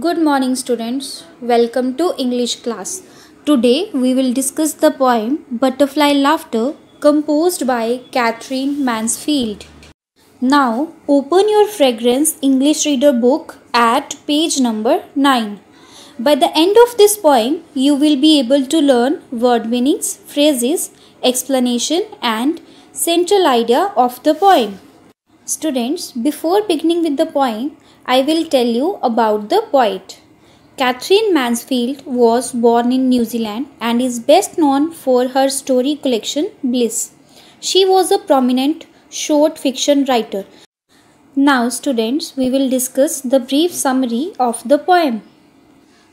Good morning students. Welcome to English class. Today we will discuss the poem Butterfly Laughter composed by Catherine Mansfield. Now open your fragrance English reader book at page number 9. By the end of this poem you will be able to learn word meanings, phrases, explanation and central idea of the poem. Students, before beginning with the poem, I will tell you about the poet. Catherine Mansfield was born in New Zealand and is best known for her story collection Bliss. She was a prominent short fiction writer. Now, students, we will discuss the brief summary of the poem.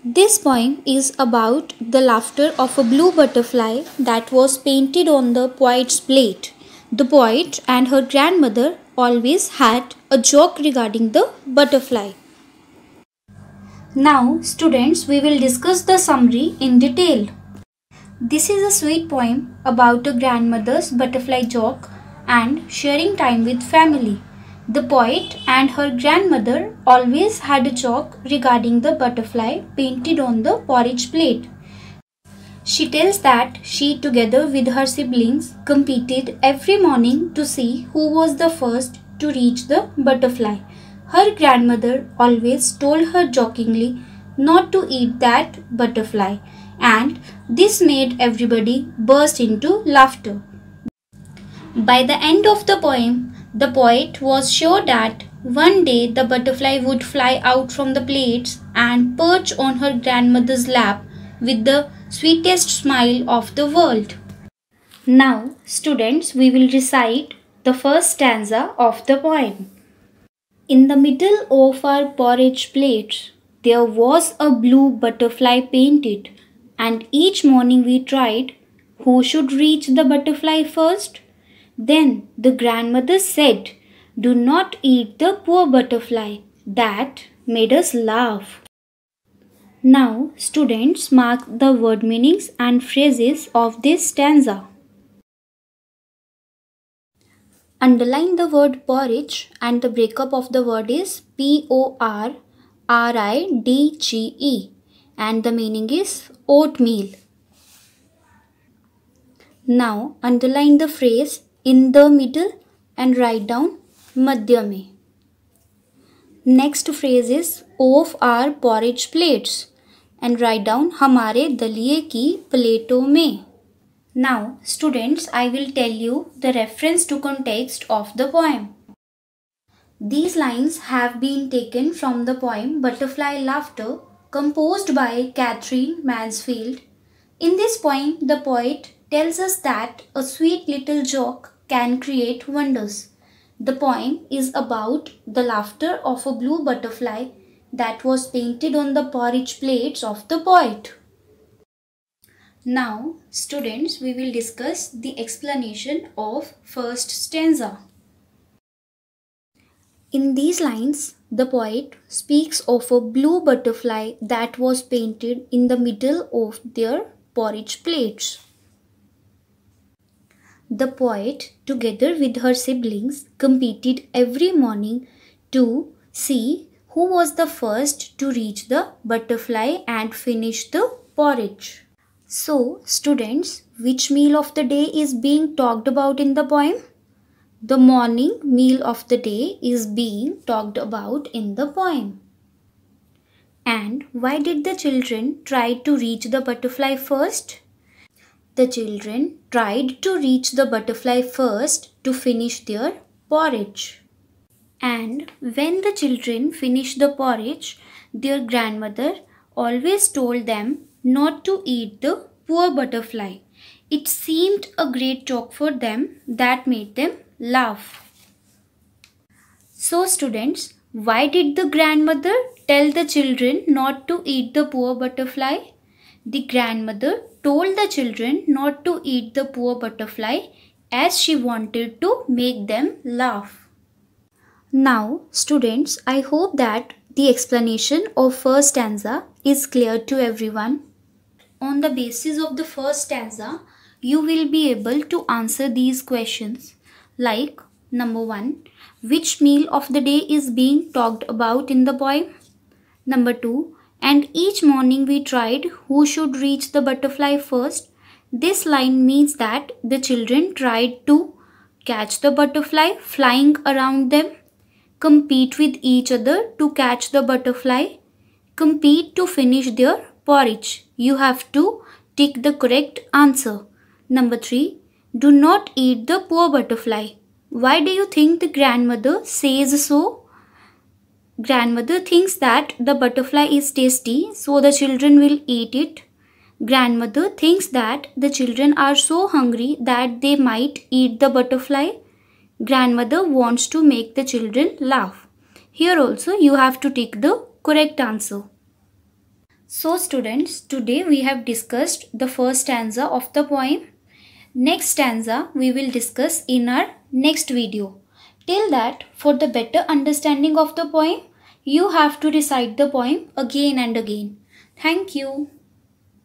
This poem is about the laughter of a blue butterfly that was painted on the poet's plate. The poet and her grandmother always had a joke regarding the butterfly. Now, students, we will discuss the summary in detail. This is a sweet poem about a grandmother's butterfly joke and sharing time with family. The poet and her grandmother always had a joke regarding the butterfly painted on the porridge plate. She tells that she, together with her siblings, competed every morning to see who was the first to reach the butterfly. Her grandmother always told her jokingly not to eat that butterfly, and this made everybody burst into laughter. By the end of the poem, the poet was sure that one day the butterfly would fly out from the plates and perch on her grandmother's lap with the sweetest smile of the world. Now, students, we will recite the first stanza of the poem. In the middle of our porridge plate, there was a blue butterfly painted, and each morning we tried who should reach the butterfly first. Then the grandmother said, Do not eat the poor butterfly. That made us laugh. Now, students mark the word meanings and phrases of this stanza. Underline the word porridge and the breakup of the word is P O R R I D G E and the meaning is oatmeal. Now underline the phrase in the middle and write down madhya next phrase is of our porridge plates and write down hamare daliye ki plato mein now students i will tell you the reference to context of the poem these lines have been taken from the poem butterfly laughter composed by catherine mansfield in this poem the poet tells us that a sweet little joke can create wonders the poem is about the laughter of a blue butterfly that was painted on the porridge plates of the poet. Now, students, we will discuss the explanation of first stanza. In these lines, the poet speaks of a blue butterfly that was painted in the middle of their porridge plates. The poet, together with her siblings, competed every morning to see who was the first to reach the butterfly and finish the porridge. So, students, which meal of the day is being talked about in the poem? The morning meal of the day is being talked about in the poem. And why did the children try to reach the butterfly first? The children tried to reach the butterfly first to finish their porridge. And when the children finished the porridge, their grandmother always told them not to eat the poor butterfly. It seemed a great joke for them that made them laugh. So students, why did the grandmother tell the children not to eat the poor butterfly? The grandmother told the children not to eat the poor butterfly as she wanted to make them laugh. Now, students, I hope that the explanation of first stanza is clear to everyone. On the basis of the first stanza, you will be able to answer these questions like number 1 which meal of the day is being talked about in the poem number 2 and each morning we tried who should reach the butterfly first. This line means that the children tried to catch the butterfly flying around them, compete with each other to catch the butterfly, compete to finish their porridge. You have to tick the correct answer. Number 3. Do not eat the poor butterfly. Why do you think the grandmother says so? Grandmother thinks that the butterfly is tasty, so the children will eat it. Grandmother thinks that the children are so hungry that they might eat the butterfly. Grandmother wants to make the children laugh. Here also you have to take the correct answer. So students, today we have discussed the first stanza of the poem. Next stanza we will discuss in our next video. Till that, for the better understanding of the poem, you have to recite the poem again and again. Thank you.